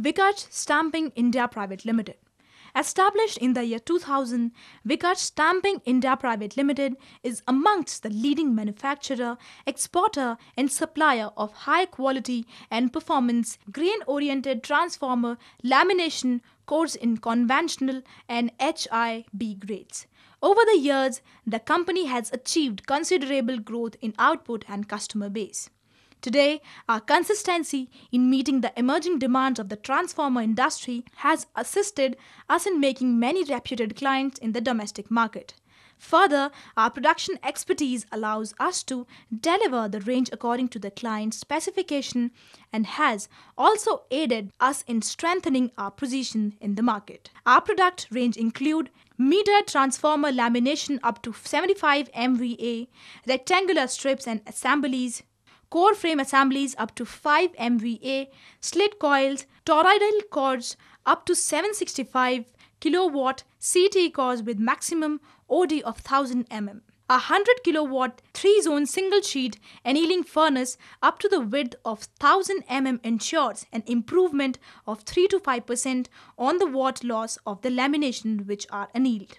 Vickert Stamping India Private Limited. Established in the year 2000, Vickert Stamping India Private Limited is amongst the leading manufacturer, exporter and supplier of high quality and performance grain-oriented transformer lamination cores in conventional and HIB grades. Over the years, the company has achieved considerable growth in output and customer base. Today, our consistency in meeting the emerging demands of the transformer industry has assisted us in making many reputed clients in the domestic market. Further, our production expertise allows us to deliver the range according to the client's specification and has also aided us in strengthening our position in the market. Our product range include meter transformer lamination up to 75 MVA, rectangular strips and assemblies, core frame assemblies up to 5 MVA, slit coils, toroidal cords up to 765 kilowatt CT cores with maximum OD of 1000 mm. A 100 kilowatt 3 zone single sheet annealing furnace up to the width of 1000 mm ensures an improvement of 3 to 5% on the watt loss of the lamination which are annealed.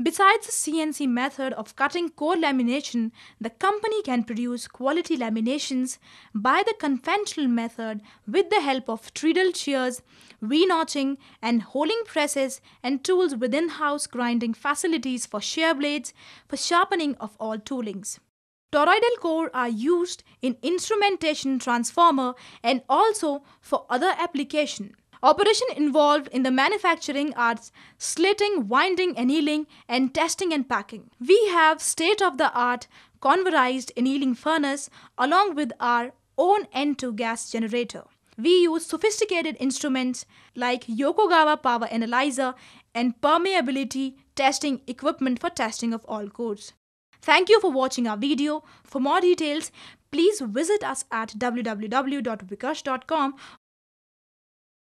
Besides the CNC method of cutting core lamination, the company can produce quality laminations by the conventional method with the help of treadle shears, re notching and holding presses and tools within house grinding facilities for shear blades for sharpening of all toolings. Toroidal core are used in instrumentation transformer and also for other application. Operation involved in the manufacturing are slitting, winding, annealing, and testing and packing. We have state-of-the-art converized annealing furnace along with our own N2 gas generator. We use sophisticated instruments like Yokogawa power analyzer and permeability testing equipment for testing of all codes. Thank you for watching our video. For more details, please visit us at www.vikash.com